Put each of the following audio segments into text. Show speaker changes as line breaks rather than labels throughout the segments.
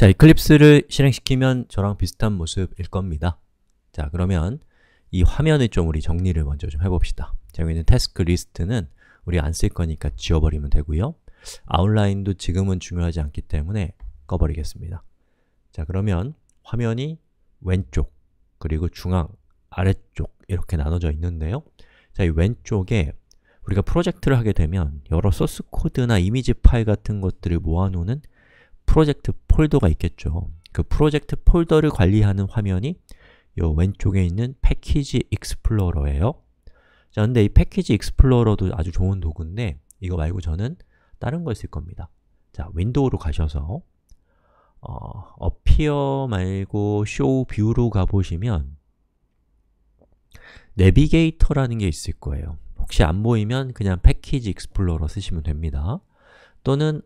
자, 이클립스를 실행시키면 저랑 비슷한 모습일 겁니다. 자, 그러면 이 화면을 좀 우리 정리를 먼저 좀 해봅시다. 자, 여기 있는 태스크 리스트는 우리 안 쓸 거니까 지워버리면 되고요. 아웃라인도 지금은 중요하지 않기 때문에 꺼버리겠습니다. 자, 그러면 화면이 왼쪽, 그리고 중앙, 아래쪽 이렇게 나눠져 있는데요. 자, 이 왼쪽에 우리가 프로젝트를 하게 되면 여러 소스 코드나 이미지 파일 같은 것들을 모아놓는 프로젝트 폴더가 있겠죠. 그 프로젝트 폴더를 관리하는 화면이 요 왼쪽에 있는 패키지 익스플로러예요. 자, 근데 이 패키지 익스플로러도 아주 좋은 도구인데 이거 말고 저는 다른 걸 쓸 겁니다. 자, 윈도우로 가셔서 어, a p p 말고 쇼 h o 로 가보시면 내비게이터라는 게 있을 거예요. 혹시 안 보이면 그냥 패키지 익스플로러 쓰시면 됩니다. 또는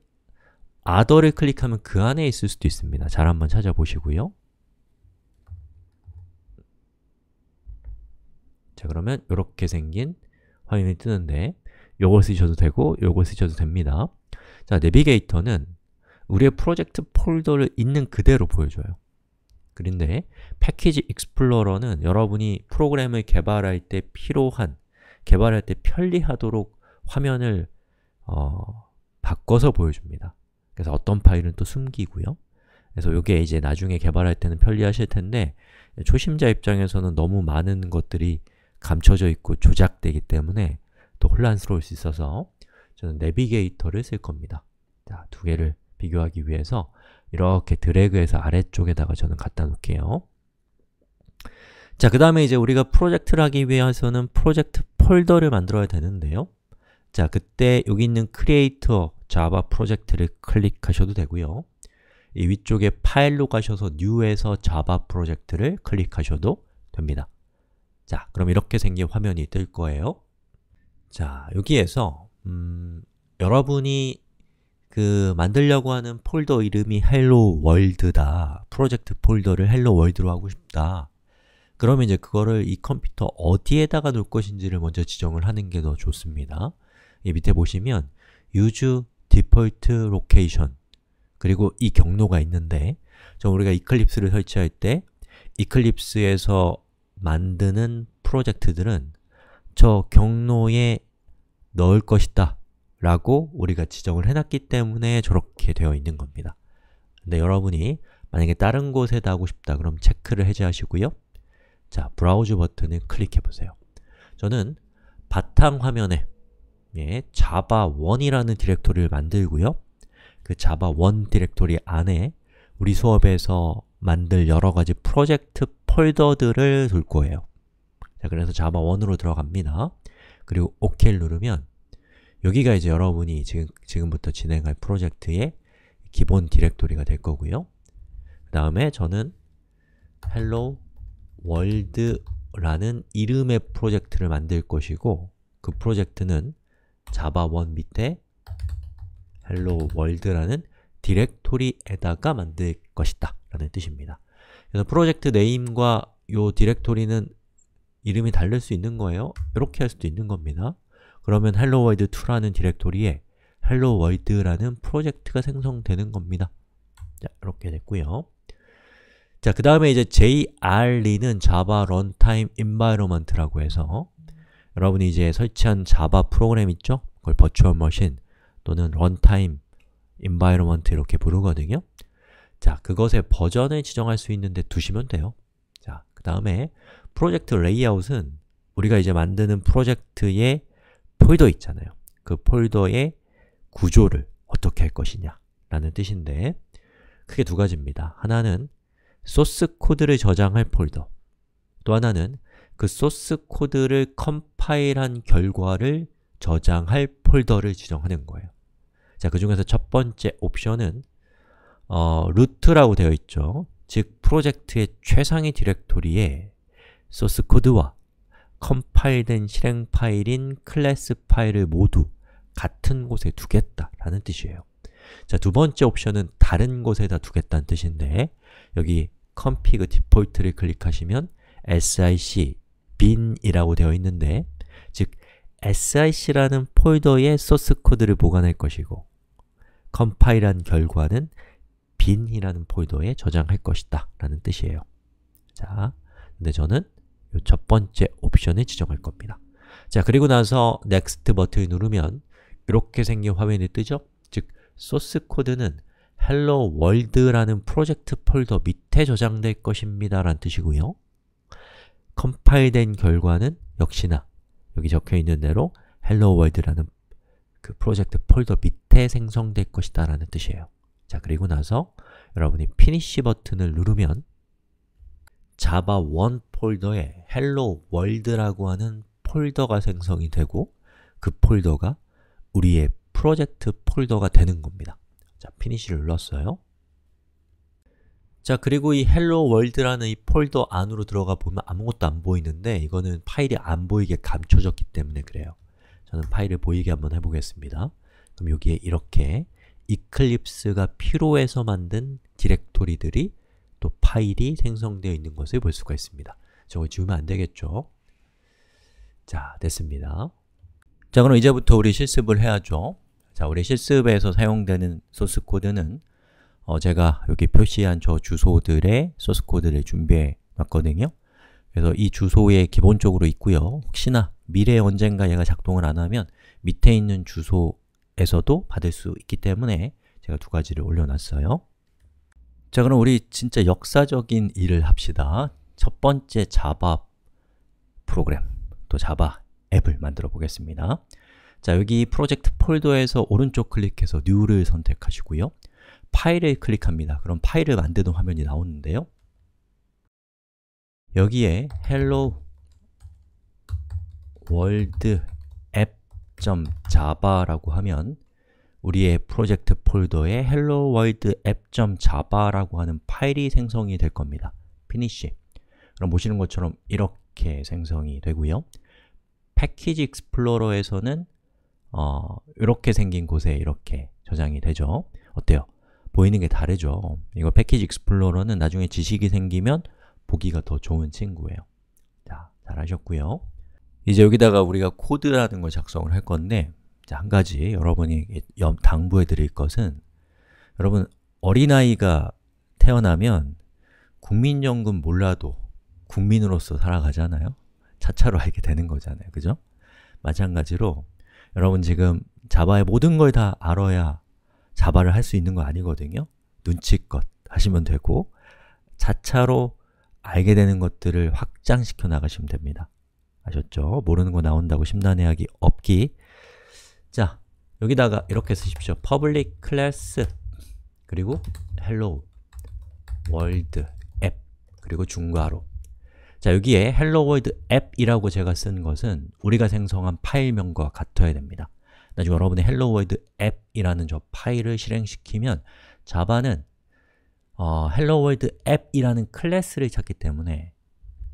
other를 클릭하면 그 안에 있을 수도 있습니다. 잘 한번 찾아보시고요. 자, 그러면 이렇게 생긴 화면이 뜨는데 요걸 쓰셔도 되고 요걸 쓰셔도 됩니다. 자, 내비게이터는 우리의 프로젝트 폴더를 있는 그대로 보여줘요. 그런데 패키지 익스플로러는 여러분이 프로그램을 개발할 때 필요한, 개발할 때 편리하도록 화면을 어, 바꿔서 보여줍니다. 그래서 어떤 파일은 또 숨기고요. 그래서 이게 이제 나중에 개발할 때는 편리하실 텐데 초심자 입장에서는 너무 많은 것들이 감춰져 있고 조작되기 때문에 또 혼란스러울 수 있어서 저는 내비게이터를 쓸 겁니다. 자, 두 개를 비교하기 위해서 이렇게 드래그해서 아래쪽에다가 저는 갖다 놓을게요. 자, 그 다음에 이제 우리가 프로젝트를 하기 위해서는 프로젝트 폴더를 만들어야 되는데요. 자, 그때 여기 있는 크리에이터 자바 프로젝트를 클릭하셔도 되고요. 이 위쪽에 파일로 가셔서 new에서 자바 프로젝트를 클릭하셔도 됩니다. 자, 그럼 이렇게 생긴 화면이 뜰 거예요. 자, 여기에서 음, 여러분이 그 만들려고 하는 폴더 이름이 hello world다. 프로젝트 폴더를 hello world로 하고 싶다. 그러면 이제 그거를 이 컴퓨터 어디에다가 놓을 것인지를 먼저 지정을 하는 게 더 좋습니다. 이 밑에 보시면 유즈 디폴트 로케이션 그리고 이 경로가 있는데 저 우리가 이클립스를 설치할 때 이클립스에서 만드는 프로젝트들은 저 경로에 넣을 것이다 라고 우리가 지정을 해놨기 때문에 저렇게 되어 있는 겁니다. 근데 여러분이 만약에 다른 곳에다 하고 싶다 그럼 체크를 해제하시고요. 자, 브라우즈 버튼을 클릭해보세요. 저는 바탕 화면에 예, java1이라는 디렉토리를 만들고요. 그 java1 디렉토리 안에 우리 수업에서 만들 여러 가지 프로젝트 폴더들을 둘 거예요. 자, 그래서 java1으로 들어갑니다. 그리고 OK를 누르면 여기가 이제 여러분이 지금, 지금부터 진행할 프로젝트의 기본 디렉토리가 될 거고요. 그 다음에 저는 hello world라는 이름의 프로젝트를 만들 것이고 그 프로젝트는 자바원 밑에 hello world라는 디렉토리에다가 만들 것이다 라는 뜻입니다. 그래서 프로젝트 네임과 요 디렉토리는 이름이 다를 수 있는 거예요. 이렇게 할 수도 있는 겁니다. 그러면 hello world2라는 디렉토리에 hello world라는 프로젝트가 생성되는 겁니다. 자, 이렇게 됐고요. 자, 그 다음에 이제 jr는 Java Runtime Environment라고 해서 여러분이 이제 설치한 자바 프로그램 있죠? 그걸 버추얼 머신 또는 런타임 environment 이렇게 부르거든요. 자, 그것의 버전을 지정할 수 있는데 두시면 돼요. 자, 그 다음에 프로젝트 레이아웃은 우리가 이제 만드는 프로젝트의 폴더 있잖아요. 그 폴더의 구조를 어떻게 할 것이냐 라는 뜻인데 크게 두 가지입니다. 하나는 소스 코드를 저장할 폴더 또 하나는 그 소스 코드를 컴파일한 결과를 저장할 폴더를 지정하는 거예요. 자, 그 중에서 첫 번째 옵션은 어, 루트라고 되어 있죠. 즉, 프로젝트의 최상위 디렉토리에 소스 코드와 컴파일된 실행 파일인 클래스 파일을 모두 같은 곳에 두겠다라는 뜻이에요. 자, 두 번째 옵션은 다른 곳에다 두겠다는 뜻인데 여기 config default를 클릭하시면 sic bin이라고 되어 있는데 즉 sic라는 폴더에 소스 코드를 보관할 것이고 컴파일한 결과는 bin이라는 폴더에 저장할 것이다 라는 뜻이에요. 자, 근데 저는 이 첫 번째 옵션을 지정할 겁니다. 자, 그리고 나서 next 버튼을 누르면 이렇게 생긴 화면이 뜨죠? 즉, 소스 코드는 hello world라는 프로젝트 폴더 밑에 저장될 것입니다 라는 뜻이고요. 컴파일된 결과는 역시나 여기 적혀있는 대로 hello world라는 그 프로젝트 폴더 밑에 생성될 것이다 라는 뜻이에요. 자, 그리고 나서 여러분이 finish 버튼을 누르면 java1 폴더에 hello world라고 하는 폴더가 생성이 되고 그 폴더가 우리의 프로젝트 폴더가 되는 겁니다. 자, finish를 눌렀어요. 자 그리고 이 hello world라는 이 폴더 안으로 들어가 보면 아무것도 안 보이는데 이거는 파일이 안 보이게 감춰졌기 때문에 그래요. 저는 파일을 보이게 한번 해보겠습니다. 그럼 여기에 이렇게 e c l i p s e 가 필요해서 만든 디렉토리들이 또 파일이 생성되어 있는 것을 볼 수가 있습니다. 저걸 지우면 안 되겠죠? 자, 됐습니다. 자, 그럼 이제부터 우리 실습을 해야죠. 자, 우리 실습에서 사용되는 소스 코드는 어 제가 여기 표시한 저 주소들의 소스 코드를 준비해 놨거든요. 그래서 이 주소에 기본적으로 있고요. 혹시나 미래에 언젠가 얘가 작동을 안 하면 밑에 있는 주소에서도 받을 수 있기 때문에 제가 두 가지를 올려놨어요. 자, 그럼 우리 진짜 역사적인 일을 합시다. 첫 번째 자바 프로그램, 또 자바 앱을 만들어 보겠습니다. 자, 여기 프로젝트 폴더에서 오른쪽 클릭해서 new를 선택하시고요. 파일을 클릭합니다. 그럼 파일을 만드는 화면이 나오는데요. 여기에 hello world app.java라고 하면 우리의 프로젝트 폴더에 hello world app.java라고 하는 파일이 생성이 될 겁니다. finish. 그럼 보시는 것처럼 이렇게 생성이 되고요. 패키지 익스플로러에서는 어, 이렇게 생긴 곳에 이렇게 저장이 되죠. 어때요? 보이는 게 다르죠. 이거 패키지 익스플로러는 나중에 지식이 생기면 보기가 더 좋은 친구예요. 자, 잘하셨고요. 이제 여기다가 우리가 코드라는 걸 작성을 할 건데 자, 한 가지 여러분이 당부해 드릴 것은 여러분 어린아이가 태어나면 국민연금 몰라도 국민으로서 살아가잖아요? 차차로 알게 되는 거잖아요, 그죠? 마찬가지로 여러분 지금 자바의 모든 걸 다 알아야 자발을 할 수 있는 거 아니거든요. 눈치껏 하시면 되고 자차로 알게 되는 것들을 확장시켜 나가시면 됩니다. 아셨죠? 모르는 거 나온다고 심란해하기 없기 자, 여기다가 이렇게 쓰십시오. public class 그리고 hello world app 그리고 중괄호 자, 여기에 hello world app이라고 제가 쓴 것은 우리가 생성한 파일명과 같아야 됩니다. 나중에 여러분의 hello world a p p 이라는저 파일을 실행시키면 자바는 어, world a p p 이라는 클래스를 찾기 때문에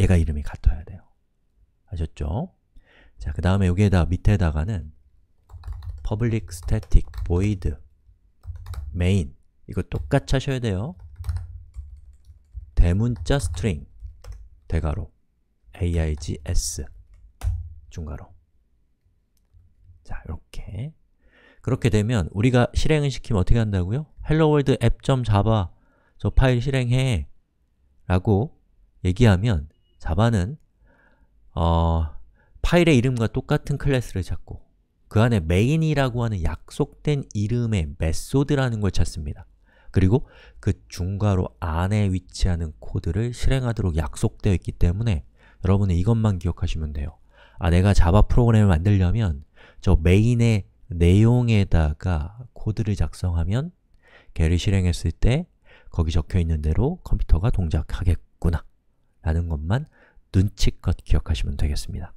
얘가 이름이 같아야 돼요. 아셨죠? 자, 그 다음에 여기에다 밑에다가는 public static void main 이거 똑같이 하셔야 돼요. 대문자 string 대괄호 aigs 중괄호 자, 이렇게 그렇게 되면 우리가 실행을 시키면 어떻게 한다고요? h e l l app.java 저 파일 실행해 라고 얘기하면 자바는 어, 파일의 이름과 똑같은 클래스를 찾고 그 안에 메인이라고 하는 약속된 이름의 메소드라는 걸 찾습니다. 그리고 그 중괄호 안에 위치하는 코드를 실행하도록 약속되어 있기 때문에 여러분은 이것만 기억하시면 돼요. 아, 내가 자바 프로그램을 만들려면 저 메인의 내용에다가 코드를 작성하면 개를 실행했을 때 거기 적혀 있는 대로 컴퓨터가 동작하겠구나 라는 것만 눈치껏 기억하시면 되겠습니다.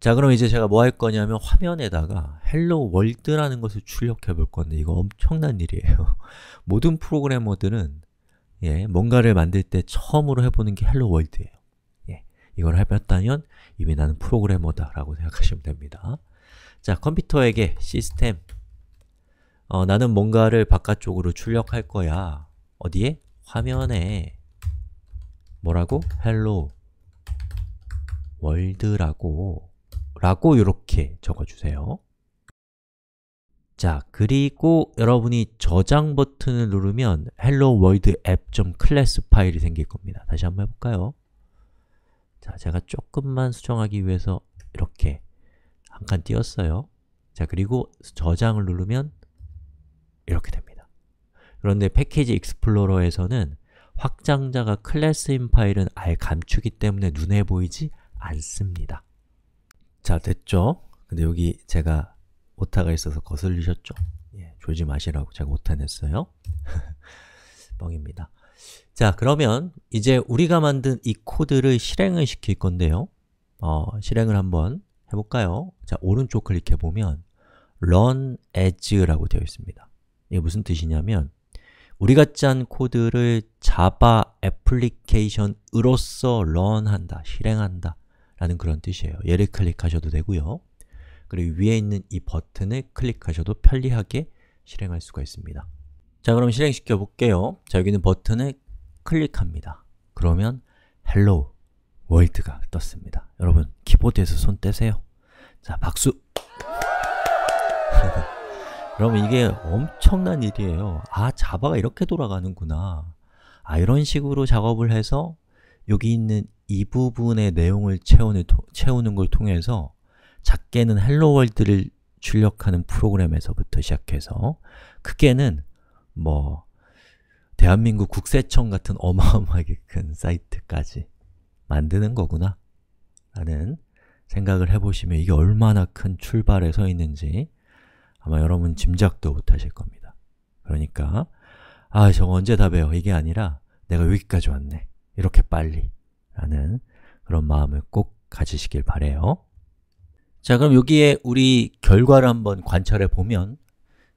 자 그럼 이제 제가 뭐 할 거냐면 화면에다가 hello world라는 것을 출력해 볼 건데 이거 엄청난 일이에요. 모든 프로그래머들은 예, 뭔가를 만들 때 처음으로 해보는 게 hello world예요. 예, 이걸 해봤다면 이미 나는 프로그래머다 라고 생각하시면 됩니다. 자, 컴퓨터에게 시스템 어, 나는 뭔가를 바깥쪽으로 출력할 거야. 어디에? 화면에 뭐라고? h 로 월드라고 라고 이렇게 적어주세요. 자, 그리고 여러분이 저장 버튼을 누르면 hello world app.class 파일이 생길 겁니다. 다시 한번 해볼까요? 자, 제가 조금만 수정하기 위해서 이렇게 잠깐 띄웠어요. 자, 그리고 저장을 누르면 이렇게 됩니다. 그런데 패키지 익스플로러에서는 확장자가 클래스인 파일은 아예 감추기 때문에 눈에 보이지 않습니다. 자, 됐죠? 근데 여기 제가 오타가 있어서 거슬리셨죠? 예, 졸지 마시라고 제가 오타 냈어요. 뻥입니다. 자, 그러면 이제 우리가 만든 이 코드를 실행을 시킬 건데요. 어, 실행을 한번 해볼까요? 자, 오른쪽 클릭해보면 run as라고 되어 있습니다. 이게 무슨 뜻이냐면 우리가 짠 코드를 자바 애플리케이션으로서 런한다, 실행한다 라는 그런 뜻이에요. 얘를 클릭하셔도 되고요. 그리고 위에 있는 이 버튼을 클릭하셔도 편리하게 실행할 수가 있습니다. 자, 그럼 실행시켜 볼게요. 자, 여기 있는 버튼을 클릭합니다. 그러면 hello 월드가 떴습니다. 여러분 키보드에서 손 떼세요. 자 박수! 여러분 이게 엄청난 일이에요. 아 자바가 이렇게 돌아가는구나. 아 이런 식으로 작업을 해서 여기 있는 이 부분의 내용을 채우는, 채우는 걸 통해서 작게는 헬로 월드를 출력하는 프로그램에서부터 시작해서 크게는 뭐 대한민국 국세청 같은 어마어마하게 큰 사이트까지 만드는 거구나 라는 생각을 해보시면 이게 얼마나 큰 출발에 서 있는지 아마 여러분 짐작도 못하실 겁니다. 그러니까 아, 저거 언제 다 배워? 이게 아니라 내가 여기까지 왔네. 이렇게 빨리 라는 그런 마음을 꼭 가지시길 바래요. 자, 그럼 여기에 우리 결과를 한번 관찰해 보면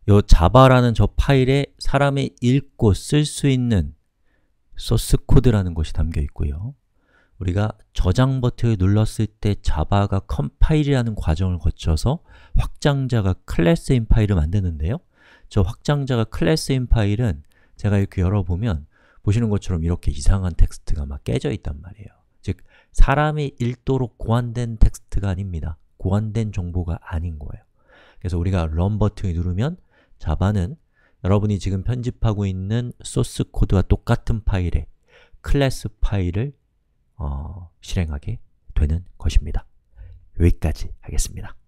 요 자바라는 저 파일에 사람이 읽고 쓸 수 있는 소스 코드라는 것이 담겨 있고요. 우리가 저장 버튼을 눌렀을 때 자바가 컴파일이라는 과정을 거쳐서 확장자가 클래스인 파일을 만드는데요. 저 확장자가 클래스인 파일은 제가 이렇게 열어보면 보시는 것처럼 이렇게 이상한 텍스트가 막 깨져 있단 말이에요. 즉, 사람이 읽도록 고안된 텍스트가 아닙니다. 고안된 정보가 아닌 거예요. 그래서 우리가 런 버튼을 누르면 자바는 여러분이 지금 편집하고 있는 소스 코드와 똑같은 파일에 클래스 파일을 어, 실행하게 되는 것입니다. 여기까지 하겠습니다.